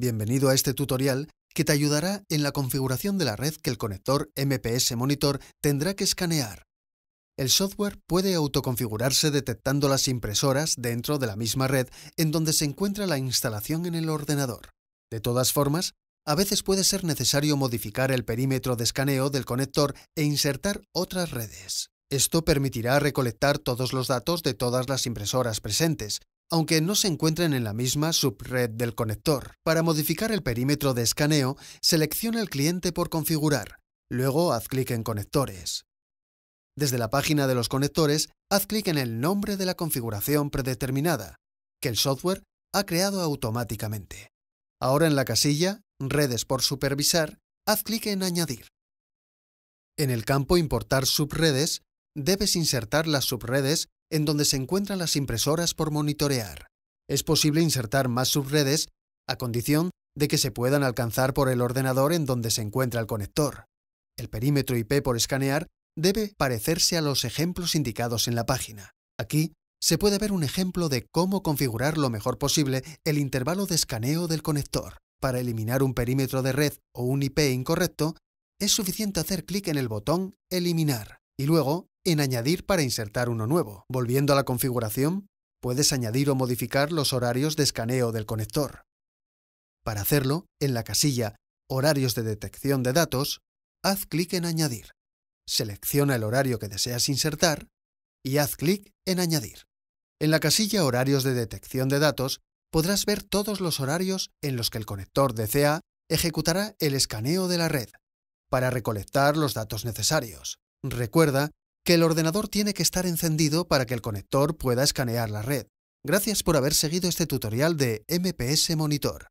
Bienvenido a este tutorial que te ayudará en la configuración de la red que el conector MPS Monitor tendrá que escanear. El software puede autoconfigurarse detectando las impresoras dentro de la misma red en donde se encuentra la instalación en el ordenador. De todas formas, a veces puede ser necesario modificar el perímetro de escaneo del conector e insertar otras redes. Esto permitirá recolectar todos los datos de todas las impresoras presentes, aunque no se encuentren en la misma subred del conector. Para modificar el perímetro de escaneo, selecciona el cliente por configurar. Luego haz clic en Conectores. Desde la página de los conectores, haz clic en el nombre de la configuración predeterminada, que el software ha creado automáticamente. Ahora en la casilla Redes por supervisar, haz clic en Añadir. En el campo Importar subredes, debes insertar las subredes en donde se encuentran las impresoras por monitorear. Es posible insertar más subredes a condición de que se puedan alcanzar por el ordenador en donde se encuentra el conector. El perímetro IP por escanear debe parecerse a los ejemplos indicados en la página. Aquí se puede ver un ejemplo de cómo configurar lo mejor posible el intervalo de escaneo del conector. Para eliminar un perímetro de red o un IP incorrecto, es suficiente hacer clic en el botón Eliminar y luego en añadir para insertar uno nuevo. Volviendo a la configuración, puedes añadir o modificar los horarios de escaneo del conector. Para hacerlo, en la casilla Horarios de detección de datos, haz clic en Añadir. Selecciona el horario que deseas insertar y haz clic en Añadir. En la casilla Horarios de detección de datos podrás ver todos los horarios en los que el conector DCA ejecutará el escaneo de la red para recolectar los datos necesarios. Recuerda que el ordenador tiene que estar encendido para que el conector pueda escanear la red. Gracias por haber seguido este tutorial de MPS Monitor.